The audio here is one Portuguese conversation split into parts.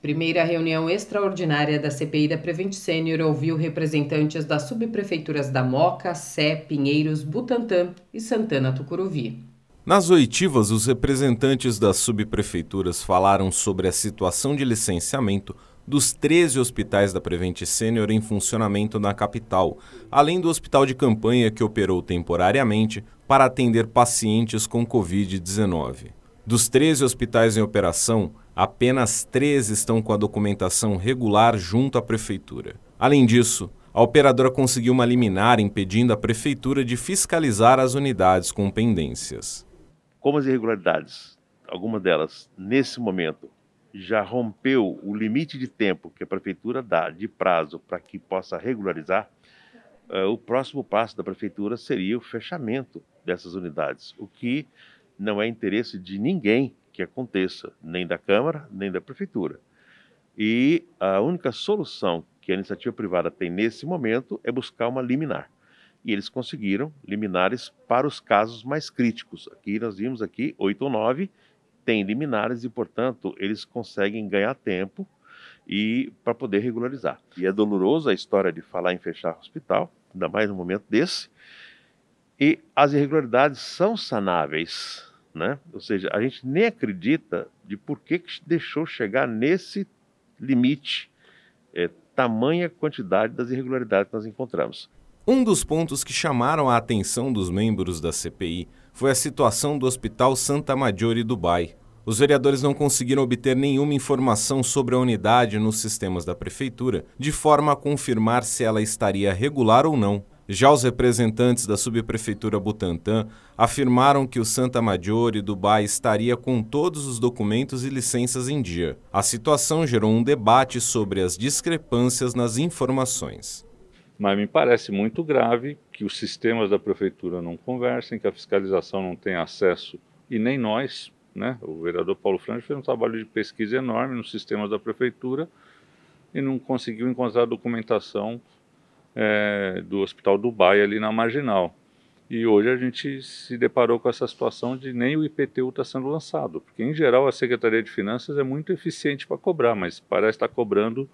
Primeira reunião extraordinária da CPI da Prevent Sênior ouviu representantes das subprefeituras da Moca, Sé, Pinheiros, Butantã e Santana Tucuruvi. Nas oitivas, os representantes das subprefeituras falaram sobre a situação de licenciamento dos 13 hospitais da Prevent Sênior em funcionamento na capital, além do hospital de campanha que operou temporariamente para atender pacientes com Covid-19. Dos 13 hospitais em operação, apenas 13 estão com a documentação regular junto à Prefeitura. Além disso, a operadora conseguiu uma liminar impedindo a Prefeitura de fiscalizar as unidades com pendências. Como as irregularidades, alguma delas, nesse momento, já rompeu o limite de tempo que a prefeitura dá de prazo para que possa regularizar, eh, o próximo passo da prefeitura seria o fechamento dessas unidades, o que não é interesse de ninguém que aconteça, nem da Câmara, nem da Prefeitura. E a única solução que a iniciativa privada tem nesse momento é buscar uma liminar. E eles conseguiram liminares para os casos mais críticos. Aqui nós vimos aqui oito ou nove tem liminares e, portanto, eles conseguem ganhar tempo e para poder regularizar. E é doloroso a história de falar em fechar hospital, ainda mais no momento desse. E as irregularidades são sanáveis, né? Ou seja, a gente nem acredita de por que, que deixou chegar nesse limite, é, tamanha quantidade das irregularidades que nós encontramos. Um dos pontos que chamaram a atenção dos membros da CPI foi a situação do Hospital Santa Maggiore Dubai. Os vereadores não conseguiram obter nenhuma informação sobre a unidade nos sistemas da prefeitura, de forma a confirmar se ela estaria regular ou não. Já os representantes da subprefeitura Butantã afirmaram que o Santa Maggiore Dubai estaria com todos os documentos e licenças em dia. A situação gerou um debate sobre as discrepâncias nas informações. Mas me parece muito grave que os sistemas da prefeitura não conversem, que a fiscalização não tenha acesso e nem nós, né? O vereador Paulo Franco fez um trabalho de pesquisa enorme nos sistemas da prefeitura e não conseguiu encontrar documentação é, do Hospital Dubai, ali na Marginal. E hoje a gente se deparou com essa situação de nem o IPTU está sendo lançado, porque em geral a Secretaria de Finanças é muito eficiente para cobrar, mas parece estar tá cobrando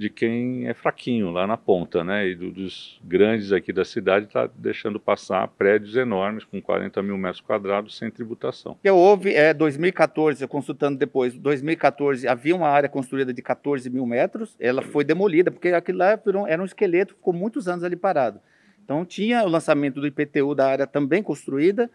de quem é fraquinho lá na ponta, né? E do, dos grandes aqui da cidade está deixando passar prédios enormes com 40 mil metros quadrados sem tributação. Eu houve, é, 2014, consultando depois, 2014 havia uma área construída de 14 mil metros, ela foi demolida porque aquilo lá era um esqueleto, ficou muitos anos ali parado. Então tinha o lançamento do IPTU da área também construída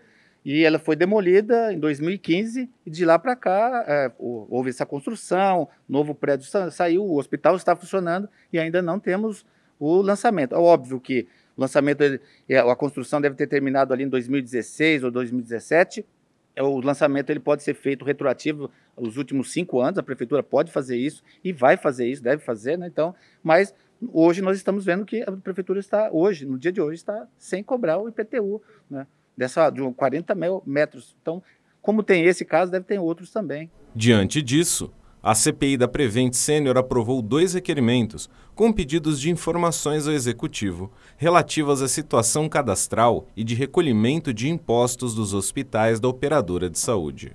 e ela foi demolida em 2015 e de lá para cá é, houve essa construção, novo prédio saiu, o hospital está funcionando e ainda não temos o lançamento. É óbvio que o lançamento, é, a construção deve ter terminado ali em 2016 ou 2017. É, o lançamento ele pode ser feito retroativo os últimos cinco anos. A prefeitura pode fazer isso e vai fazer isso, deve fazer, né? Então, mas hoje nós estamos vendo que a prefeitura está hoje, no dia de hoje, está sem cobrar o IPTU, né? dessa de 40 metros. Então, como tem esse caso, deve ter outros também. Diante disso, a CPI da Prevent Sênior aprovou dois requerimentos com pedidos de informações ao executivo relativas à situação cadastral e de recolhimento de impostos dos hospitais da operadora de saúde.